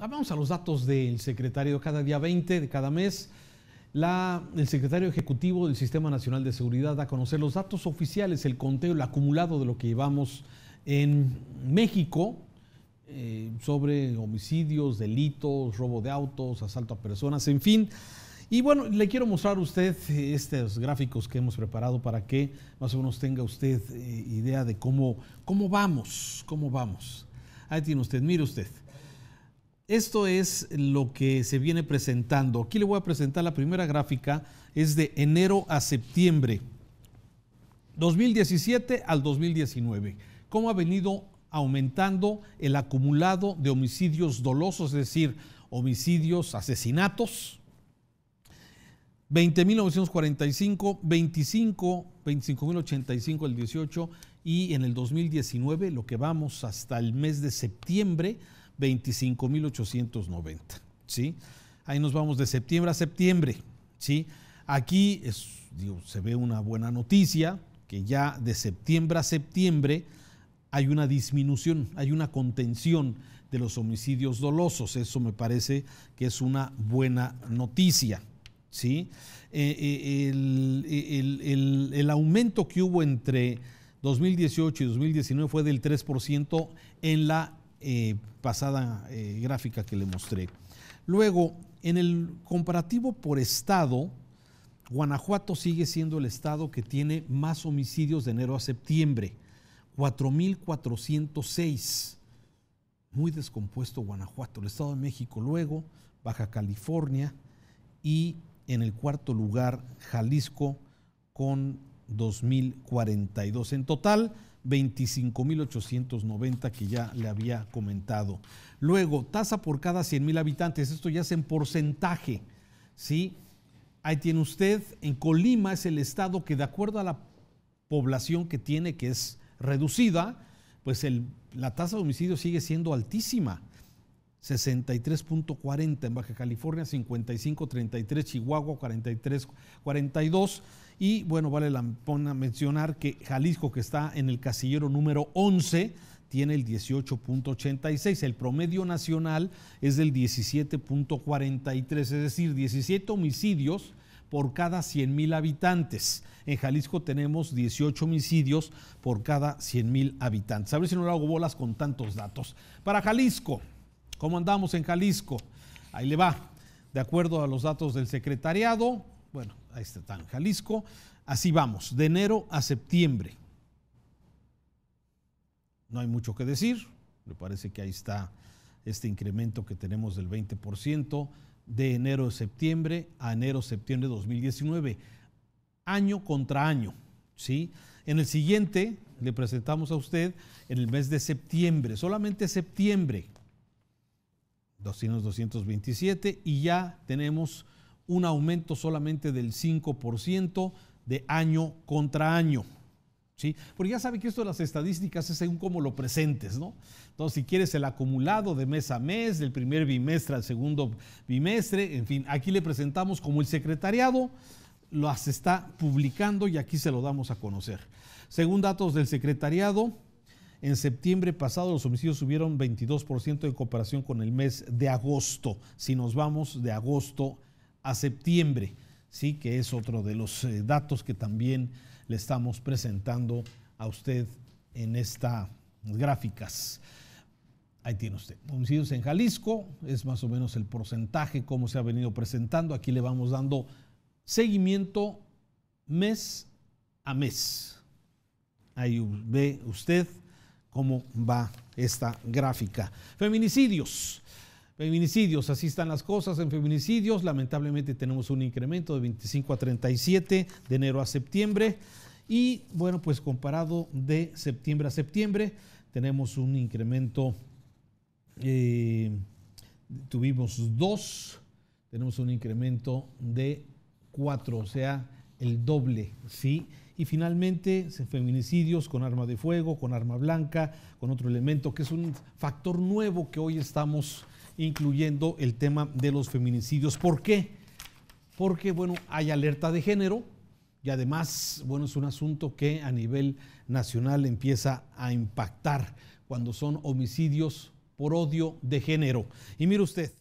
Ah, vamos a los datos del secretario cada día 20 de cada mes. el secretario ejecutivo del Sistema Nacional de Seguridad da a conocer los datos oficiales, el conteo, el acumulado de lo que llevamos en México eh, sobre homicidios, delitos, robo de autos, asalto a personas, en fin. Y bueno, le quiero mostrar a usted eh, estos gráficos que hemos preparado para que más o menos tenga usted eh, idea de cómo, cómo vamos, cómo vamos. Ahí tiene usted, mire usted. Esto es lo que se viene presentando. Aquí le voy a presentar la primera gráfica, es de enero a septiembre, 2017 al 2019. ¿Cómo ha venido aumentando el acumulado de homicidios dolosos, es decir, homicidios, asesinatos? 20.945, 25, 25.085 el 18 y en el 2019, lo que vamos hasta el mes de septiembre, 25.890. ¿sí? Ahí nos vamos de septiembre a septiembre. ¿sí? Aquí se ve una buena noticia, que ya de septiembre a septiembre hay una disminución, hay una contención de los homicidios dolosos. Eso me parece que es una buena noticia. ¿sí? Eh, eh, el, el, aumento que hubo entre 2018 y 2019 fue del 3% en la eh, pasada eh, gráfica que le mostré. Luego, en el comparativo por estado, Guanajuato sigue siendo el estado que tiene más homicidios de enero a septiembre, 4.406. Muy descompuesto Guanajuato, el Estado de México luego, Baja California y en el cuarto lugar Jalisco con 2042. En total, 25.890 que ya le había comentado. Luego, tasa por cada 100.000 habitantes, esto ya es en porcentaje, ¿sí? Ahí tiene usted, en Colima es el estado que de acuerdo a la población que tiene, que es reducida, pues el, la tasa de homicidio sigue siendo altísima. 63.40 en Baja California, 55.33 Chihuahua, 43.42 y bueno, vale la pena mencionar que Jalisco que está en el casillero número 11 tiene el 18.86, el promedio nacional es del 17.43, es decir, 17 homicidios por cada 100 mil habitantes. En Jalisco tenemos 18 homicidios por cada 100 mil habitantes. A ver si no le hago bolas con tantos datos. Para Jalisco, ¿Cómo andamos en Jalisco? Ahí le va. De acuerdo a los datos del secretariado, bueno, ahí está tan Jalisco. Así vamos, de enero a septiembre. No hay mucho que decir. Me parece que ahí está este incremento que tenemos del 20% de enero a septiembre a enero septiembre de 2019, año contra año, ¿sí? En el siguiente le presentamos a usted en el mes de septiembre, solamente septiembre, 200, 227 y ya tenemos un aumento solamente del 5% de año contra año. ¿Sí? Porque ya sabe que esto de las estadísticas es según cómo lo presentes, ¿no? Entonces, si quieres el acumulado de mes a mes, del primer bimestre al segundo bimestre, en fin, aquí le presentamos como el secretariado las está publicando y aquí se lo damos a conocer. Según datos del secretariado, en septiembre pasado los homicidios subieron 22% en comparación con el mes de agosto, si nos vamos de agosto a septiembre, sí que es otro de los eh, datos que también le estamos presentando a usted en estas gráficas. Ahí tiene usted. Homicidios en Jalisco es más o menos el porcentaje, como se ha venido presentando. Aquí le vamos dando seguimiento mes a mes. Ahí ve usted cómo va esta gráfica. Feminicidios. Feminicidios, así están las cosas en feminicidios. Lamentablemente tenemos un incremento de 25 a 37 de enero a septiembre. Y bueno, pues comparado de septiembre a septiembre, tenemos un incremento, eh, tuvimos dos, tenemos un incremento de cuatro, o sea, el doble, ¿sí? Y finalmente, feminicidios con arma de fuego, con arma blanca, con otro elemento, que es un factor nuevo que hoy estamos incluyendo el tema de los feminicidios. ¿Por qué? Porque, bueno, hay alerta de género, y además, bueno, es un asunto que a nivel nacional empieza a impactar cuando son homicidios por odio de género. Y mire usted,